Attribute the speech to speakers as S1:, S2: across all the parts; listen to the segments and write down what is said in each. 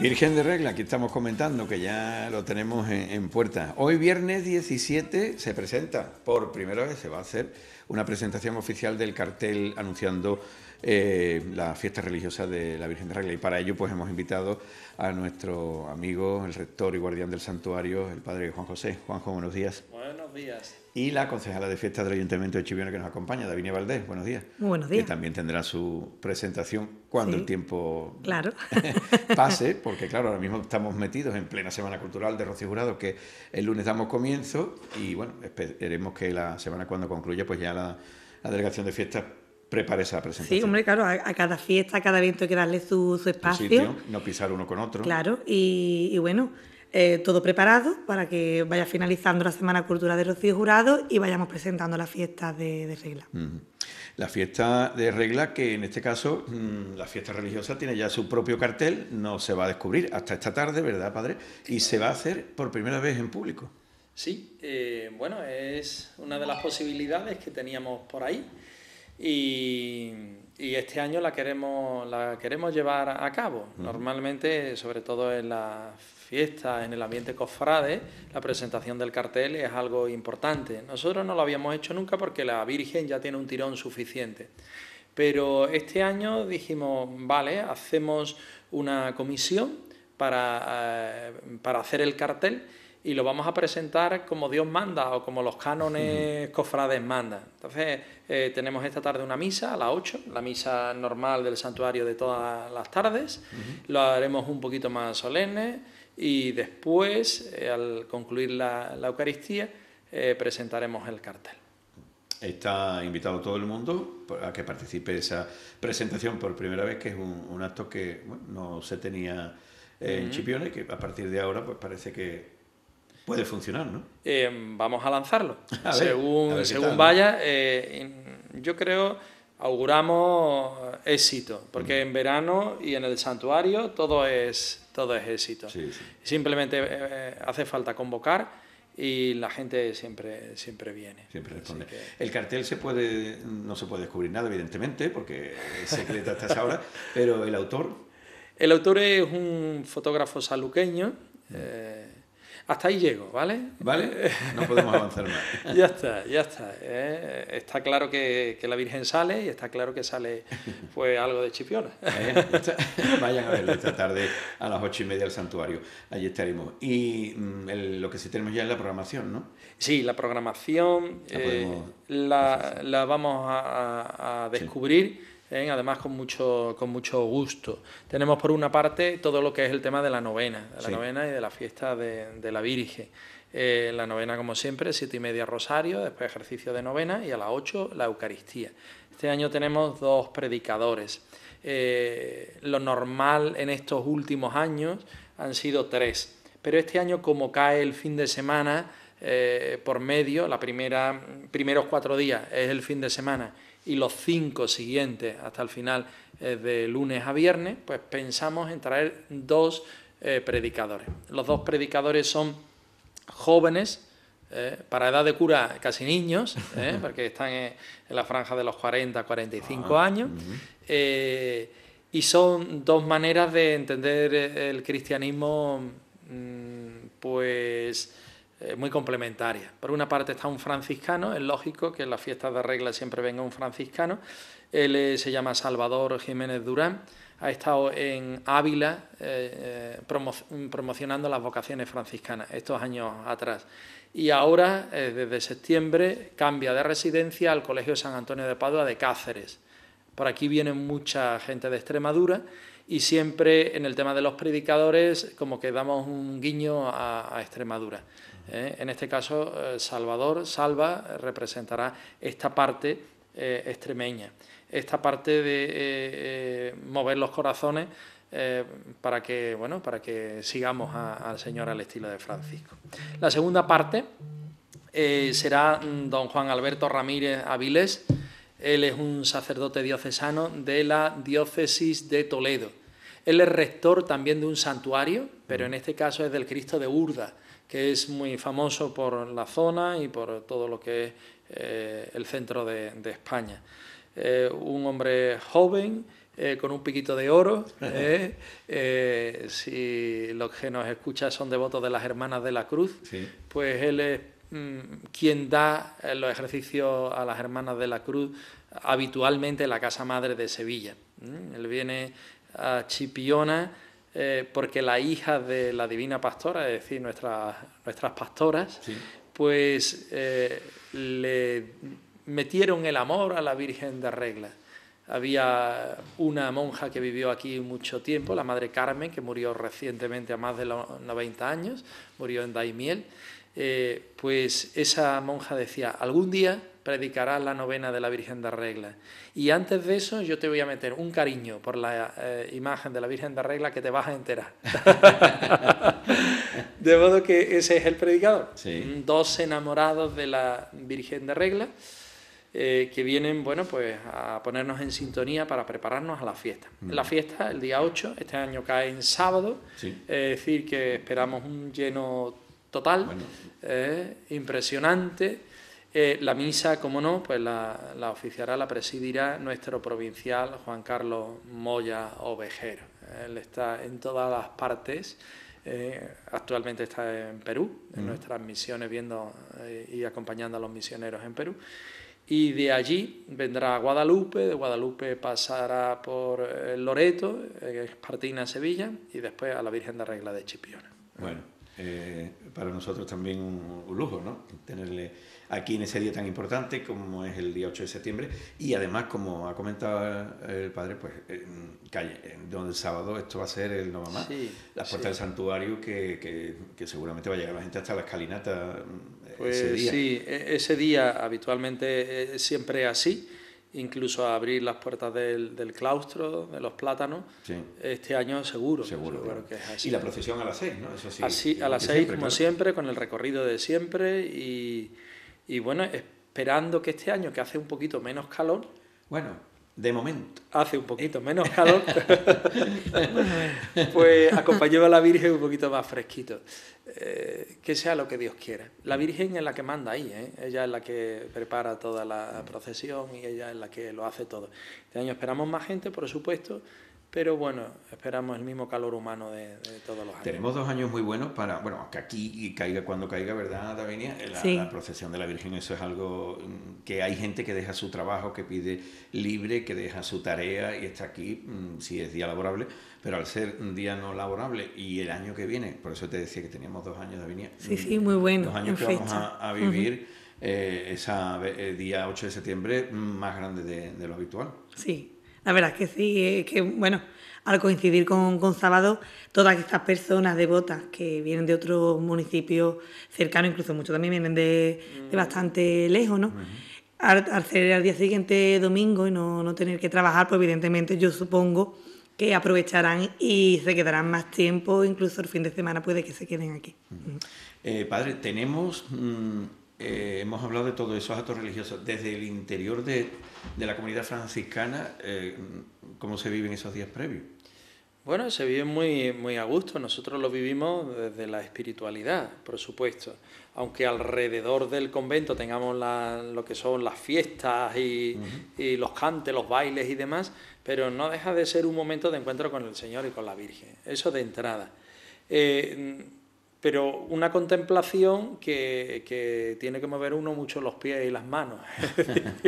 S1: Virgen de Regla, aquí estamos comentando que ya lo tenemos en, puerta. Hoy viernes 17 se presenta, por primera vez se va a hacer una presentación oficial del cartel anunciando eh, la fiesta religiosa de la Virgen de Regla y para ello pues hemos invitado a nuestro amigo, el rector y guardián del santuario, el padre Juan José. Juanjo, buenos días.
S2: Buenos días
S1: y la concejala de fiestas del Ayuntamiento de Chiviona que nos acompaña, Davinia Valdés. Buenos días. buenos días. Que también tendrá su presentación cuando el tiempo pase, porque claro, ahora mismo estamos metidos en plena Semana Cultural de Rocío Jurado, que el lunes damos comienzo y bueno, esperemos que la semana cuando concluya, pues ya la, delegación de fiestas ...prepare esa presentación. Sí, hombre,
S2: claro, a, cada fiesta, a cada evento hay que darle su, su espacio.
S1: no pisar uno con otro. Claro,
S2: y bueno, eh, todo preparado para que vaya finalizando la Semana Cultura de Rocío Jurado y vayamos presentando la fiesta de, regla.
S1: La fiesta de regla, que en este caso mm, la fiesta religiosa tiene ya su propio cartel, no se va a descubrir hasta esta tarde, ¿verdad, padre? Y se va a hacer por primera vez en público.
S3: Sí, eh, bueno, es una de las posibilidades que teníamos por ahí y, este año la queremos, la queremos llevar a cabo. Normalmente, sobre todo en las ...fiesta, en el ambiente cofrade, la presentación del cartel es algo importante. Nosotros no lo habíamos hecho nunca porque la Virgen ya tiene un tirón suficiente. Pero este año dijimos, vale, hacemos una comisión para, eh, hacer el cartel y lo vamos a presentar como Dios manda o como los cánones cofrades mandan. Entonces, eh, tenemos esta tarde una misa a las 8, la misa normal del santuario de todas las tardes. Lo haremos un poquito más solemne y después, eh, al concluir la, la Eucaristía, eh, presentaremos el cartel.
S1: Está invitado todo el mundo a que participe de esa presentación por primera vez, que es un, acto que no se tenía en Chipione, que a partir de ahora pues parece que puede funcionar, ¿no?
S3: Em, vamos a lanzarlo. según según vaya, eh, yo creo auguramos éxito, porque en verano y en el santuario todo es todo es éxito. Simplemente eh, eh, hace falta convocar y la gente
S1: siempre, siempre viene. Siempre responde. El cartel se puede, no se puede descubrir nada, evidentemente, porque es secreto hasta esa hora, pero el autor. El autor es un
S3: fotógrafo saluqueño. Eh, hasta ahí llego, ¿vale? Vale, no podemos avanzar más. ya está, ya está. Eh, está claro que, la Virgen sale y está claro que sale pues algo de Chipiona.
S1: Eh, vayan a ver esta tarde a las ocho y media al santuario. Allí estaremos. Y mm, lo que sí tenemos ya es la programación, ¿no? Sí, la programación la, eh, vamos a,
S3: descubrir. ¿eh? además con mucho, con mucho gusto. Tenemos por una parte todo lo que es el tema de la novena, de la novena y de la fiesta de, la Virgen. Eh, la novena, como siempre, siete y media rosario, después ejercicio de novena y a las ocho la Eucaristía. Este año tenemos dos predicadores. Eh, lo normal en estos últimos años han sido tres, pero este año como cae el fin de semana por medio, la primera, primeros cuatro días es el fin de semana y los cinco siguientes hasta el final eh, de lunes a viernes, pues pensamos en traer dos eh, predicadores. Los dos predicadores son jóvenes, eh, para edad de cura casi niños, porque están en, la franja de los 40 45 ah, años. y son dos maneras de entender el cristianismo, mm, pues eh, muy complementaria... Por una parte está un franciscano, es lógico que en las fiestas de regla siempre venga un franciscano. Él se llama Salvador Jiménez Durán, ha estado en Ávila eh, eh, promocionando las vocaciones franciscanas estos años atrás. Y ahora, desde septiembre, cambia de residencia al Colegio San Antonio de Padua de Cáceres. Por aquí viene mucha gente de Extremadura y siempre en el tema de los predicadores como que damos un guiño a Extremadura. ¿eh? en este caso, eh, Salvador, Salva, representará esta parte eh, extremeña, esta parte de mover los corazones para, que, bueno, para que sigamos al Señor al estilo de Francisco. La segunda parte será mm, don Juan Alberto Ramírez Avilés. Él es un sacerdote diocesano de la diócesis de Toledo. Él es rector también de un santuario, pero en este caso es del Cristo de Urda que es muy famoso por la zona y por todo lo que es eh, el centro de, España. Eh, un hombre joven, eh, con un piquito de oro. si los que nos escuchan son devotos de las Hermanas de la Cruz, pues él es mm, quien da los ejercicios a las Hermanas de la Cruz habitualmente en la Casa Madre de Sevilla. Él viene a Chipiona eh, porque la hija de la divina pastora, es decir, nuestras, nuestras pastoras, pues eh, le metieron el amor a la Virgen de Regla. Había una monja que vivió aquí mucho tiempo, la Madre Carmen, que murió recientemente a más de los 90 años, murió en Daimiel. Eh, pues esa monja decía, algún día ...predicará la novena de la Virgen de Regla. Y antes de eso yo te voy a meter un cariño por la eh, imagen de la Virgen de Regla que te vas a enterar. de modo que ese es el predicador. Dos enamorados de la Virgen de Regla eh, que vienen bueno, pues, a ponernos en sintonía para prepararnos a la fiesta. Mm. La fiesta, el día 8, este año cae en sábado, es decir, que esperamos un lleno total, eh, impresionante eh, la misa, como no, pues la, la, oficiará, la presidirá nuestro provincial Juan Carlos Moya Ovejero. Él está en todas las partes. Eh, actualmente está en Perú, en mm. nuestras misiones, viendo eh, y acompañando a los misioneros en Perú. Y de allí vendrá a Guadalupe, de Guadalupe pasará por Loreto, que es Partina, Sevilla, y después a la Virgen
S1: de Regla de Chipiona. Bueno, para nosotros también un lujo, ¿no? Tenerle aquí en ese día tan importante como es el día 8 de septiembre y además, como ha comentado el padre, pues calle, donde el sábado esto va a ser el No Mamá, las puertas del santuario que, que, seguramente va a llegar la gente hasta la escalinata eh, ese pues día.
S3: Sí, e, ese día habitualmente eh, es siempre así incluso a abrir las puertas del, claustro, de los plátanos, este año seguro. Seguro, Y la procesión a las seis,
S1: ¿no? Así, a las seis, como
S3: siempre, con el recorrido de siempre y, y bueno, esperando que este año, que hace un poquito menos calor. Bueno, de momento. Hace un poquito eh. menos calor. pues acompañó a la Virgen un poquito más fresquito. Eh, que sea lo que Dios quiera. La Virgen es la que manda ahí, ¿eh? ella es la que prepara toda la procesión y ella es la que lo hace todo. Este año esperamos más gente, por supuesto, pero bueno, esperamos el mismo calor humano de, todos los años. Tenemos
S1: dos años muy buenos para, bueno, que aquí caiga cuando caiga, ¿verdad, Davinia? La, sí. la, procesión de la Virgen, eso es algo que hay gente que deja su trabajo, que pide libre, que deja su tarea y está aquí, mm, si es día laborable, pero al ser un día no laborable y el año que viene, por eso te decía que teníamos dos años, Davinia. Sí, mm, sí, muy bueno. Dos años que vamos a, vivir. ese eh, esa eh, día 8 de septiembre mm, más grande de, de lo habitual.
S2: Sí, la verdad es que sí, es que bueno, al coincidir con, con sábado, todas estas personas devotas que vienen de otros municipios cercanos, incluso muchos también vienen de, mm. bastante lejos, ¿no? al, al, ser día siguiente domingo y no, tener que trabajar, pues evidentemente yo supongo que aprovecharán y se quedarán más tiempo, incluso el fin de semana puede que se queden aquí.
S1: Eh, padre, tenemos... Mm, eh, hemos hablado de todos esos actos religiosos. Desde el interior de, la comunidad franciscana, eh, ¿cómo se viven esos días previos? Bueno, se vive muy, muy a gusto.
S3: Nosotros lo vivimos desde la espiritualidad, por supuesto. Aunque alrededor del convento tengamos lo que son las fiestas y, los cantes, los bailes y demás, pero no deja de ser un momento de encuentro con el Señor y con la Virgen. Eso de entrada. Eh, pero una contemplación que, que, tiene que mover uno mucho los pies y las manos.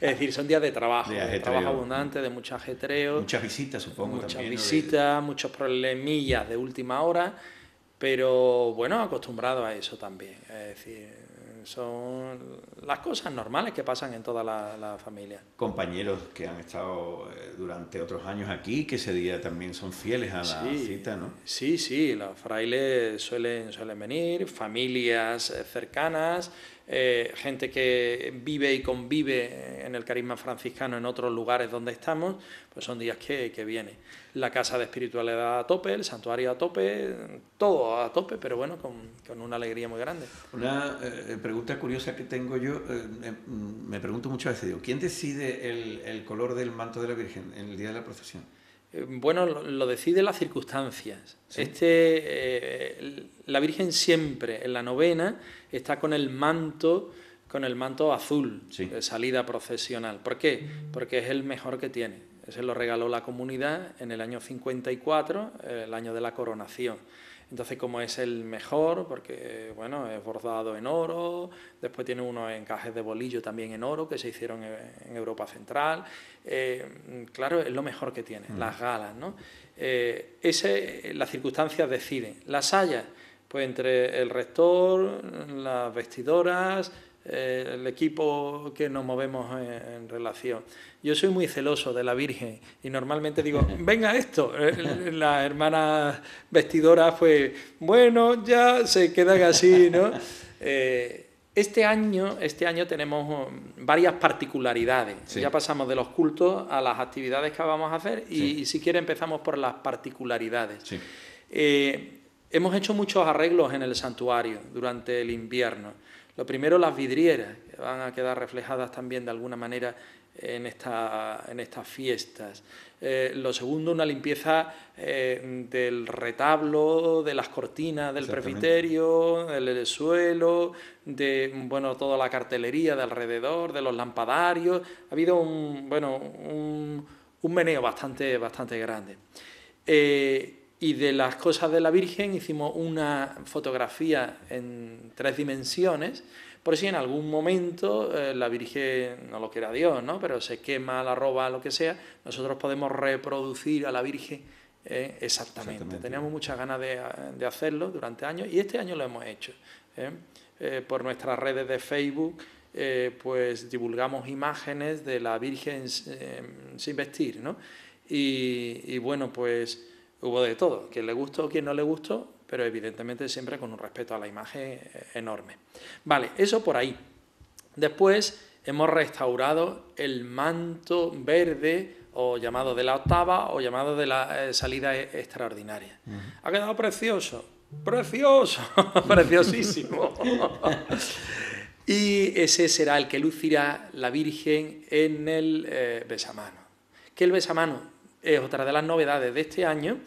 S3: es decir, son días de trabajo, de, trabajo abundante, de mucho ajetreo. Muchas visitas, supongo. Muchas visitas, muchos problemillas de última hora, pero bueno, acostumbrado a eso también. Es decir, son las cosas normales que pasan en toda la, familia.
S1: Compañeros que han estado eh, durante otros años aquí, que ese día también son fieles a la cita, ¿no? Sí,
S3: sí, los frailes suelen, suelen venir, familias eh, cercanas, eh, gente que vive y convive en el carisma franciscano en otros lugares donde estamos, pues son días que, que viene. La casa de espiritualidad a tope, el santuario a tope, todo a tope, pero bueno, con, con una alegría muy grande.
S1: Una pregunta pregunta curiosa que tengo yo, eh, mm, me, pregunto muchas veces, digo, ¿quién decide el, color del manto de la Virgen en el día de la procesión? Eh, bueno, lo, decide deciden las circunstancias. Este,
S3: eh, la Virgen siempre en la novena está con el manto, con el manto azul, de salida procesional. ¿Por qué? Porque es el mejor que tiene. Se lo regaló la comunidad en el año 54, el año de la coronación. Entonces, como es el mejor, porque bueno, es bordado en oro, después tiene unos encajes de bolillo también en oro que se hicieron en Europa Central. Eh, claro, es lo mejor que tiene, mm. las galas, ¿no? Eh, ese, las circunstancias deciden. Las hayas, pues entre el rector, las vestidoras, eh, el equipo que nos movemos en, relación. Yo soy muy celoso de la Virgen y normalmente digo, venga esto. Eh, ...la hermana vestidora fue... bueno, ya se quedan así, ¿no? Eh, este año, este año tenemos um, varias particularidades. Ya pasamos de los cultos a las actividades que vamos a hacer y, si quiere empezamos por las particularidades. hemos hecho muchos arreglos en el santuario durante el invierno. Lo primero, las vidrieras, que van a quedar reflejadas también de alguna manera en, esta, en estas fiestas. Eh, lo segundo, una limpieza eh, del retablo, de las cortinas del presbiterio, del, suelo, de bueno, toda la cartelería de alrededor, de los lampadarios. Ha habido un, bueno, un, meneo bastante, bastante grande. Eh, y de las cosas de la Virgen hicimos una fotografía en tres dimensiones, por si en algún momento eh, la Virgen, no lo quiera Dios, ¿no? pero se quema, la roba, lo que sea, nosotros podemos reproducir a la Virgen ¿eh? exactamente. Teníamos muchas ganas ah, de, hacerlo durante años y este año lo hemos hecho. ¿eh? por nuestras redes de Facebook, pues divulgamos imágenes de la Virgen sin vestir, ¿no? Y, y bueno, pues hubo de todo, quien le gustó, quien no le gustó, pero evidentemente siempre con un respeto a la imagen eh, enorme. Vale, eso por ahí. Después hemos restaurado el manto verde o llamado de la octava o llamado de la eh, salida e, extraordinaria. Ha quedado precioso, precioso, preciosísimo. y ese será el que lucirá la Virgen en el eh, besamano. ¿Qué el besamano? es eh, otra de las novedades de este año,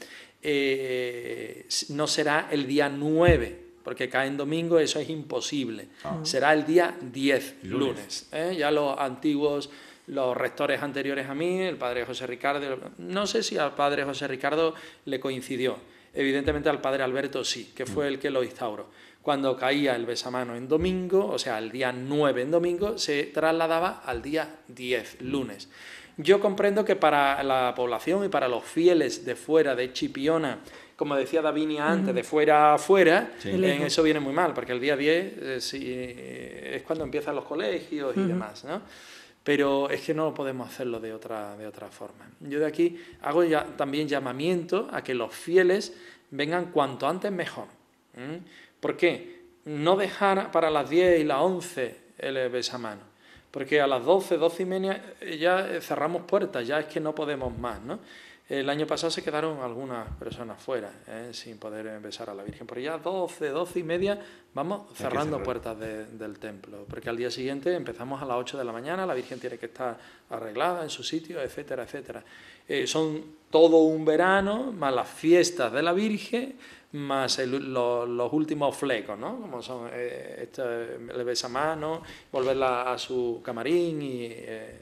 S3: eh, no será el día 9, porque cae en domingo, eso es imposible. Ah. Será el día 10, lunes. ¿eh? Ya los antiguos, los rectores anteriores a mí, el padre José Ricardo, no sé si al padre José Ricardo le coincidió, evidentemente al padre Alberto sí, que fue mm. el que lo instauró. Cuando caía el besamano en domingo, o sea, el día 9 en domingo, se trasladaba al día 10, lunes. Yo comprendo que para la población y para los fieles de fuera de Chipiona, como decía Davinia antes, de fuera a fuera, eso viene muy mal, porque el día 10 eh, eh, es cuando empiezan los colegios y demás, ¿no? Pero es que no podemos hacerlo de otra, de otra forma. Yo de aquí hago ya, también llamamiento a que los fieles vengan cuanto antes mejor. porque ¿Por qué? No dejar para las 10 y las 11 el eh, besamano porque a las 12, 12 y media eh, ya eh, cerramos puertas, ya es que no podemos más, ¿no? El año pasado se quedaron algunas personas fuera, ¿eh? sin poder besar a la Virgen, pero ya 12, 12 y media vamos cerrando puertas del templo, porque al día siguiente empezamos a las 8 de la mañana, la Virgen tiene que estar arreglada en su sitio, etcétera, etcétera. son todo un verano, más las fiestas de la Virgen, más los últimos flecos, ¿no? Como son eh, le besa mano, volverla a su camarín eh,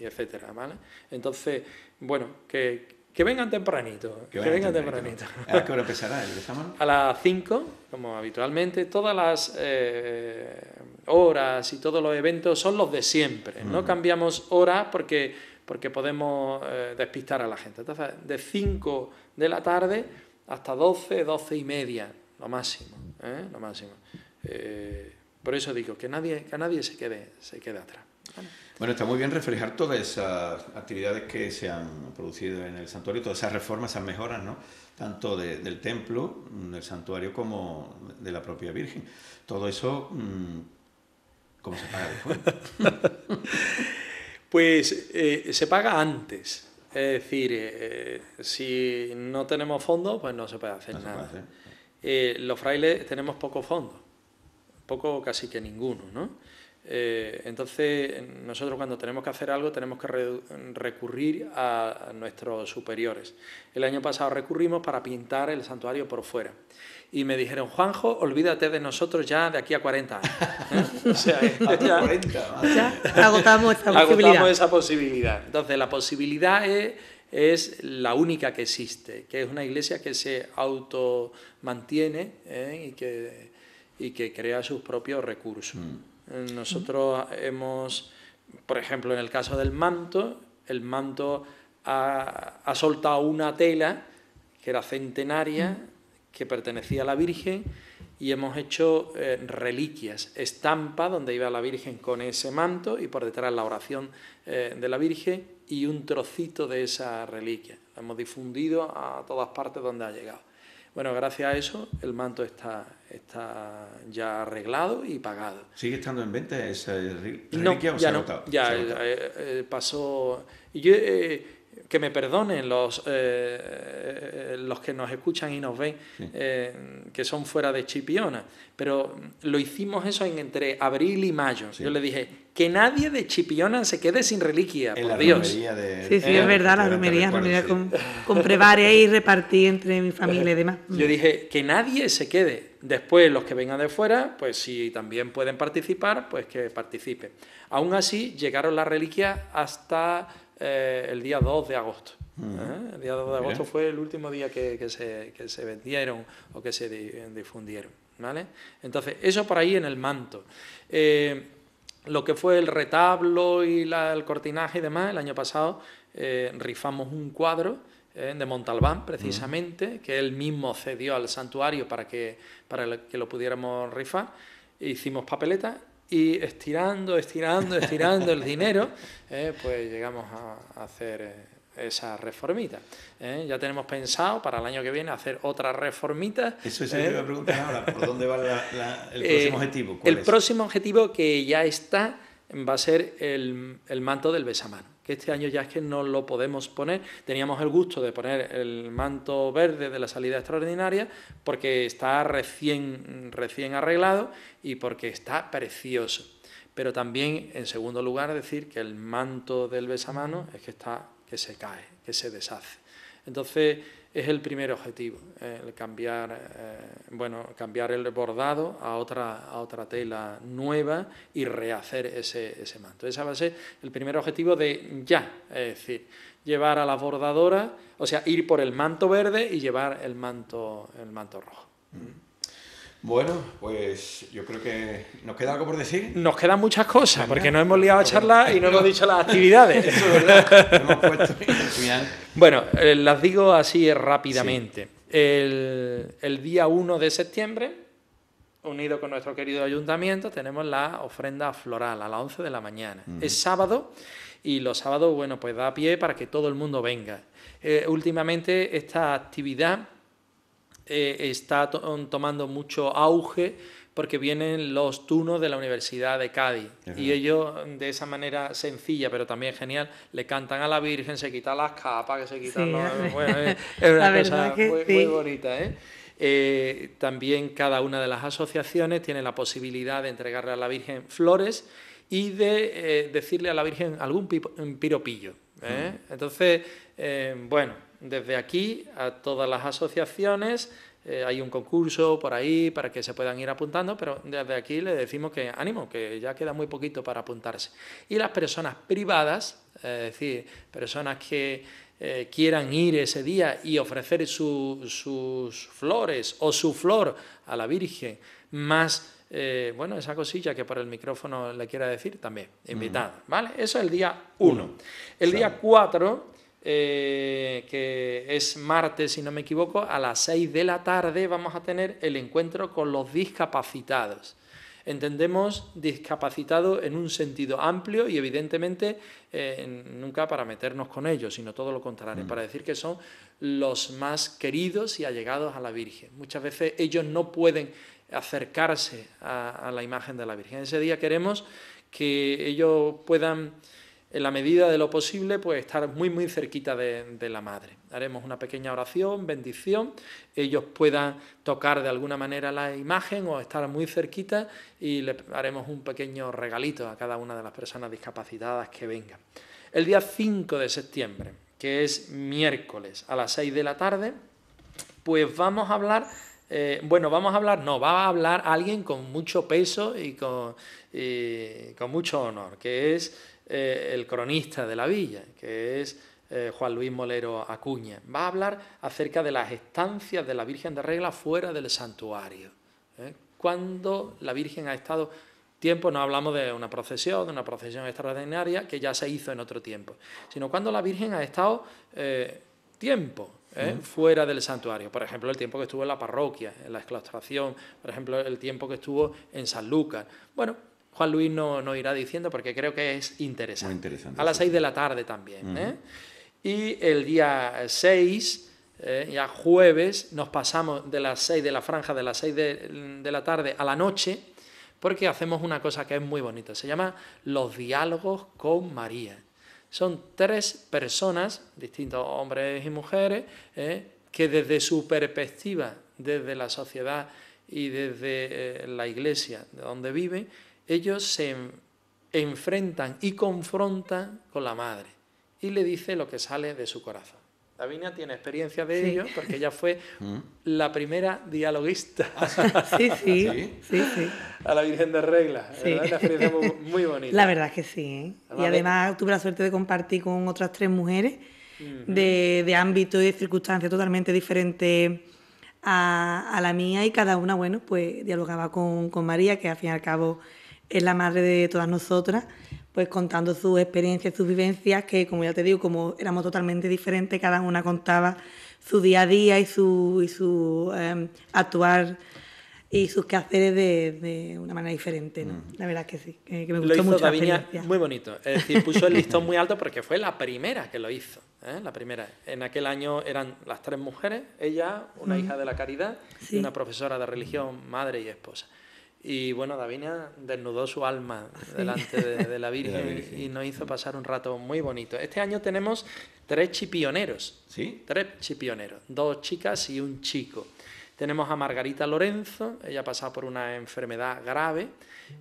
S3: y, etcétera, ¿vale? Entonces, bueno, que, que vengan tempranito. Que, vengan tempranito. ¿A qué hora empezará A las 5, como habitualmente. Todas las eh, horas y todos los eventos son los de siempre. No mm. cambiamos horas porque, porque podemos eh, despistar a la gente. Entonces, de 5 de la tarde hasta 12, 12 y media, lo máximo, ¿eh? lo máximo. Eh, por eso digo, que nadie, que nadie se, quede, se quede atrás.
S1: Bueno. está muy bien reflejar todas esas actividades que se han producido en el santuario, todas esas reformas, esas mejoras, ¿no? tanto del templo, mm, del santuario, como de la propia Virgen. Todo eso, mm, ¿cómo se paga después?
S3: pues eh, se paga antes. Es decir, eh, si no tenemos fondos, pues no se puede hacer nada. Eh, los frailes tenemos poco fondo, poco casi que ninguno, ¿no? Eh, entonces, nosotros cuando tenemos que hacer algo tenemos que recurrir a nuestros superiores. El año pasado recurrimos para pintar el santuario por fuera. Y me dijeron, Juanjo, olvídate de nosotros ya de aquí a 40 años. ¿Eh? O sea, ya, 40, agotamos esa posibilidad. Entonces, la posibilidad es la única que existe, que es una iglesia que se automantiene ¿eh? y, que, y que crea sus propios recursos. Mm. Nosotros hemos, por ejemplo, en el caso del manto, el manto ha, soltado una tela que era centenaria, que pertenecía a la Virgen, y hemos hecho eh, reliquias, estampa donde iba la Virgen con ese manto y por detrás la oración eh, de la Virgen y un trocito de esa reliquia. hemos difundido a todas partes donde ha llegado. Bueno, gracias a eso el manto está, está ya arreglado y pagado.
S1: ¿Sigue estando en venta esa reliquia o ya se ha no, Ya, eh,
S3: eh, pasó... Eh, que me perdonen los, eh, eh, los que nos escuchan y nos ven, eh, que son fuera de Chipiona, pero lo hicimos eso en, entre abril y mayo. Yo le dije, que nadie de Chipiona se quede sin reliquia, por Dios. sí, sí, es verdad,
S2: las romería, con, compré y repartí entre mi familia y demás.
S3: Yo dije, que nadie se quede. Después, los que vengan de fuera, pues si también pueden participar, pues que participen. Aún así, llegaron las reliquias hasta eh, el día 2 de agosto.
S2: ¿eh? El
S3: día 2 de agosto fue el último día que, se, vendieron o que se difundieron. ¿vale? Entonces, eso por ahí en el manto. Eh, lo que fue el retablo y el cortinaje y demás, el año pasado rifamos un cuadro eh, de Montalbán, precisamente, que él mismo cedió al santuario para que, para que lo pudiéramos rifar. Hicimos papeleta y estirando, estirando, estirando el dinero, eh, pues llegamos a, hacer eh, esa reformita. Ya tenemos pensado para el año que viene hacer otra reformita. Eso es lo que me ahora, ¿por dónde va el próximo objetivo? el próximo objetivo que ya está va a ser el, manto del besamano, que este año ya es que no lo podemos poner. Teníamos el gusto de poner el manto verde de la salida extraordinaria porque está recién, recién arreglado y porque está precioso. Pero también, en segundo lugar, decir que el manto del besamano es que está que se cae, que se deshace. Entonces, es el primer objetivo, eh, el cambiar, eh, bueno, cambiar el bordado a otra, a otra tela nueva y rehacer ese, manto. Ese va a ser el primer objetivo de ya, es decir, llevar a la bordadora, o sea, ir por el manto verde y llevar el manto, el manto rojo.
S1: Mm. Bueno, pues yo creo que nos queda algo por decir.
S3: Nos quedan muchas cosas, porque no hemos liado a charlar y no hemos dicho las actividades. Eso es
S1: verdad.
S3: bueno, eh, las digo así rápidamente. El, día 1 de septiembre, unido con nuestro querido ayuntamiento, tenemos la ofrenda floral a las 11 de la mañana. Es sábado y los sábados, bueno, pues da pie para que todo el mundo venga. Eh, últimamente esta actividad eh, está tomando mucho auge porque vienen los tunos de la Universidad de Cádiz. Y ellos, de esa manera sencilla, pero también genial, le cantan a la Virgen, se quitan las capas, que se quitan los... Bueno, eh, es, una cosa muy, bonita, ¿eh? también cada una de las asociaciones tiene la posibilidad de entregarle a la Virgen flores y de decirle a la Virgen algún piropillo. Mm. Entonces, bueno, desde aquí a todas las asociaciones. Eh, hay un concurso por ahí para que se puedan ir apuntando, pero desde aquí le decimos que ánimo, que ya queda muy poquito para apuntarse. Y las personas privadas, eh, es decir, personas que eh, quieran ir ese día y ofrecer sus flores o su flor a la Virgen, más bueno, esa cosilla que por el micrófono le quiera decir también, invitada, ¿vale? Eso es el día 1. El día 4 eh, que es martes, si no me equivoco, a las 6 de la tarde vamos a tener el encuentro con los discapacitados. Entendemos discapacitado en un sentido amplio y evidentemente eh, nunca para meternos con ellos, sino todo lo contrario, mm. para decir que son los más queridos y allegados a la Virgen. Muchas veces ellos no pueden acercarse a la imagen de la Virgen. Ese día queremos que ellos puedan en la medida de lo posible, pues estar muy, muy cerquita de, la madre. Haremos una pequeña oración, bendición, ellos puedan tocar de alguna manera la imagen o estar muy cerquita y le haremos un pequeño regalito a cada una de las personas discapacitadas que vengan. El día 5 de septiembre, que es miércoles a las 6 de la tarde, pues vamos a hablar eh, bueno, vamos a hablar, no, va a hablar alguien con mucho peso y con, y con mucho honor, que es eh, el cronista de la villa, que es eh, Juan Luis Molero Acuña. Va a hablar acerca de las estancias de la Virgen de Regla fuera del santuario. ¿eh? Cuando la Virgen ha estado tiempo, no hablamos de una procesión, de una procesión extraordinaria que ya se hizo en otro tiempo, sino cuando la Virgen ha estado tiempo. fuera del santuario. Por ejemplo, el tiempo que estuvo en la parroquia, en la exclaustración, por ejemplo, el tiempo que estuvo en San Lucas. Bueno, Juan Luis nos no irá diciendo porque creo que es interesante. a las 6 de la tarde también. ¿eh? Y el día 6... ¿eh? ya jueves nos pasamos de las 6 de la franja, de las 6 de, la tarde a la noche, porque hacemos una cosa que es muy bonita, se llama los diálogos con María. Son tres personas, distintos hombres y mujeres, ¿eh? que desde su perspectiva, desde la sociedad y desde la iglesia de donde vive ellos se enfrentan y confrontan con la madre y le dice lo que sale de su corazón. Davina tiene experiencia de ello porque ella fue mm. la primera dialoguista. Ah, sí, ¿Ah, sí, sí, sí, A la Virgen de Regla. Sí. experiencia
S2: muy, muy, bonita. La verdad es que sí. ¿eh? Y además tuve la suerte de compartir con otras tres mujeres de, ámbito y de circunstancia totalmente diferente a, la mía y cada una, bueno, pues dialogaba con María, que al fin y al cabo es la madre de todas nosotras, pues contando sus experiencias, sus vivencias, que como ya te digo, como éramos totalmente diferentes, cada una contaba su día a día y su, y su em, actuar y sus quehaceres de, una manera diferente, ¿no? Mm. La verdad es que sí, que, me gustó lo hizo mucho muy bonito, es decir, puso el listón muy
S3: alto porque fue la primera que lo hizo, ¿eh? la primera. En aquel año eran las tres mujeres, ella, una mm. hija de la caridad y una profesora de religión, madre y esposa. Y bueno, Davina desnudó su alma delante de, la Virgen, Y, nos hizo pasar un rato muy bonito. Este año tenemos tres chipioneros. ¿Sí? Tres chipioneros. Dos chicas y un chico. Tenemos a Margarita Lorenzo, ella ha pasado por una enfermedad grave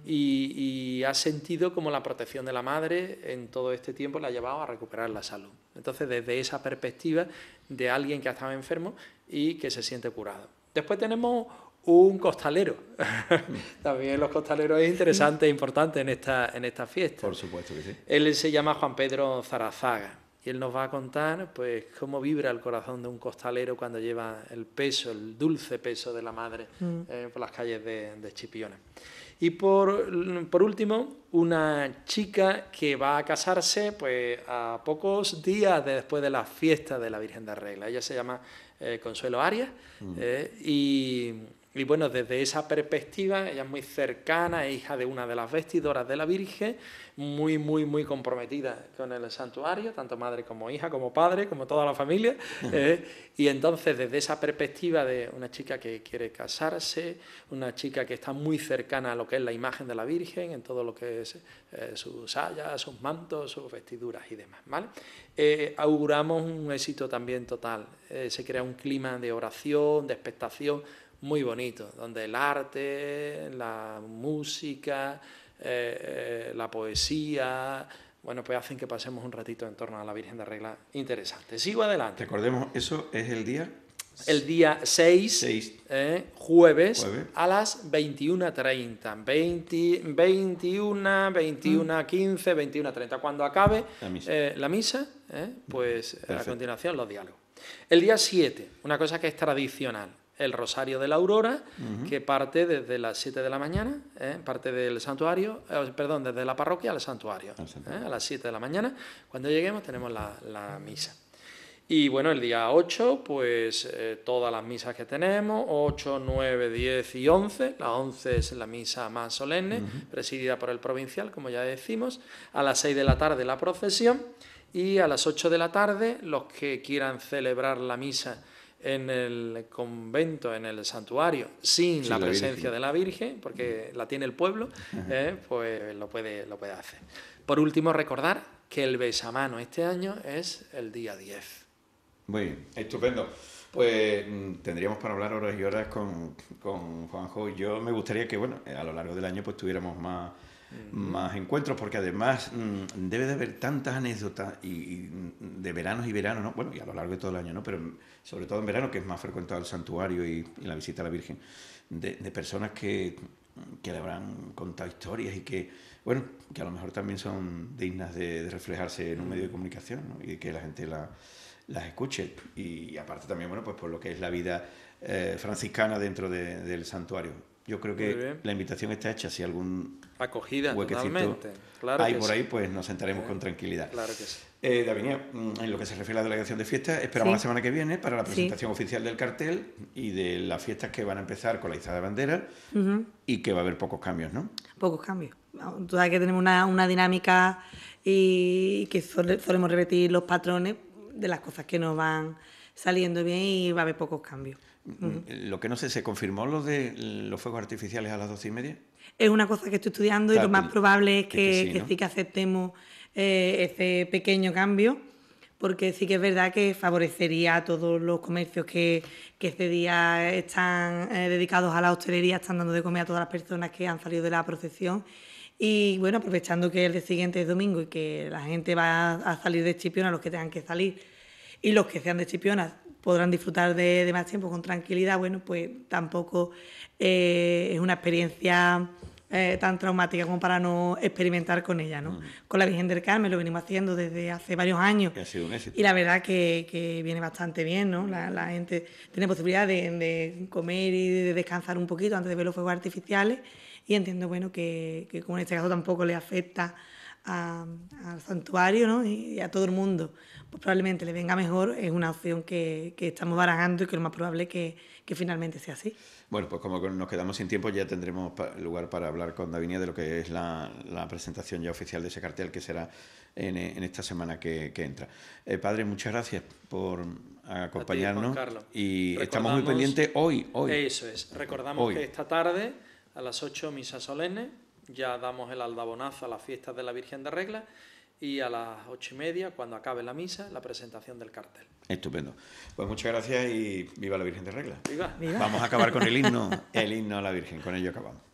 S3: y, y, ha sentido como la protección de la madre en todo este tiempo la ha llevado a recuperar la salud. Entonces, desde esa perspectiva de alguien que ha estado enfermo y que se siente curado. Después tenemos un costalero. También los costaleros es interesante e importante en esta, en fiesta. Por supuesto que sí. Él se llama Juan Pedro Zarazaga y él nos va a contar pues cómo vibra el corazón de un costalero cuando lleva el peso, el dulce peso de la madre mm. eh, por las calles de, Chipiona. Y por, último, una chica que va a casarse pues, a pocos días después de la fiesta de la Virgen de Regla. Ella se llama eh, Consuelo Arias mm. eh, y y bueno, desde esa perspectiva, ella es muy cercana, hija de una de las vestidoras de la Virgen, muy, muy, muy comprometida con el santuario, tanto madre como hija, como padre, como toda la familia. ¿eh? y entonces, desde esa perspectiva de una chica que quiere casarse, una chica que está muy cercana a lo que es la imagen de la Virgen, en todo lo que es eh, sus sayas, sus mantos, sus vestiduras y demás. ¿vale? Eh, auguramos un éxito también total. se crea un clima de oración, de expectación muy bonito, donde el arte, la música, eh, eh, la poesía, bueno, pues hacen que pasemos un ratito en torno a la Virgen de Regla interesante. Sigo adelante. Recordemos, eso es el día. El día 6, eh, jueves, a las 21.30. 20, 21, 21.15, 21.30. Cuando acabe la misa, pues a continuación los diálogos. El día 7, una cosa que es tradicional, el Rosario de la Aurora, que parte desde las 7 de la mañana, ¿eh? parte del santuario, eh, perdón, desde la parroquia al santuario, ¿eh? a las 7 de la mañana. Cuando lleguemos tenemos la, misa. Y bueno, el día 8, pues todas las misas que tenemos, 8, 9, 10 y 11. La 11 es la misa más solemne, presidida por el provincial, como ya decimos. A las 6 de la tarde la procesión y a las 8 de la tarde los que quieran celebrar la misa en el convento, en el santuario, sin, la, presencia de la Virgen, porque la tiene el pueblo, eh, pues lo puede, lo puede hacer. Por último, recordar que el besamano este año es el día
S1: 10. Muy bien, estupendo. Pues mm, tendríamos para hablar horas y horas con, con Juanjo. Yo me gustaría que, bueno, a lo largo del año pues tuviéramos más más encuentros, porque además mm, debe de haber tantas anécdotas y, mm, de veranos y veranos, bueno, y a lo largo de todo el año, ¿no? pero mm, sobre todo en verano, que es más frecuentado el santuario y, la visita a la Virgen, de, personas que, le habrán contado historias y que, bueno, que a lo mejor también son dignas de, reflejarse en un medio de comunicación ¿no? y que la gente las escuche. Y aparte también, bueno, pues por lo que es la vida eh, franciscana dentro del santuario. Yo creo que la invitación está hecha. Si algún acogida totalmente. Ahí por ahí pues nos sentaremos eh, con tranquilidad. Claro que sí. Eh, mm, en lo que se refiere a la delegación de fiestas, esperamos la semana que viene para la presentación oficial del cartel y de las fiestas que van a empezar con la izada de bandera y que va a haber pocos cambios, ¿no?
S2: Pocos cambios. Tú que tenemos una, dinámica y que solemos repetir los patrones de las cosas que nos van saliendo bien y va a haber pocos cambios. Mm,
S1: lo que no sé, ¿se confirmó lo de los fuegos artificiales a las doce y media?
S2: es una cosa que estoy estudiando y lo más probable es que, sí, que, aceptemos eh, ese pequeño cambio, porque sí que es verdad que favorecería a todos los comercios que, este día están eh, dedicados a la hostelería, están dando de comer a todas las personas que han salido de la procesión. Y bueno, aprovechando que el día siguiente es domingo y que la gente va a salir de Chipiona, los que tengan que salir y los que sean de Chipiona podrán disfrutar de, más tiempo con tranquilidad, bueno, pues tampoco eh, es una experiencia eh, tan traumática como para no experimentar con ella, ¿no? Mm. Con la Virgen del Carmen lo venimos haciendo desde hace varios años. Y la verdad que, viene bastante bien, ¿no? La, gente tiene posibilidad de, comer y de descansar un poquito antes de ver los fuegos artificiales y entiendo, bueno, que, que como en este caso tampoco le afecta al santuario ¿no? y a todo el mundo, pues probablemente le venga mejor, es una opción que, que estamos barajando y que lo más probable que, que, finalmente sea así.
S1: Bueno, pues como nos quedamos sin tiempo, ya tendremos lugar para hablar con Davinia de lo que es la, la presentación ya oficial de ese cartel que será en, en esta semana que, que entra. Eh, padre, muchas gracias por acompañarnos y estamos muy pendientes hoy, hoy. Eso
S3: es, recordamos que esta tarde a las 8 misa solemne ya damos el aldabonazo a las fiestas de la Virgen de Regla y a las ocho y media, cuando acabe la misa, la presentación del cartel.
S1: Estupendo. Pues muchas gracias y viva la Virgen de Regla. Viva. viva. Vamos a acabar con el himno, el himno a la Virgen, con ello acabamos.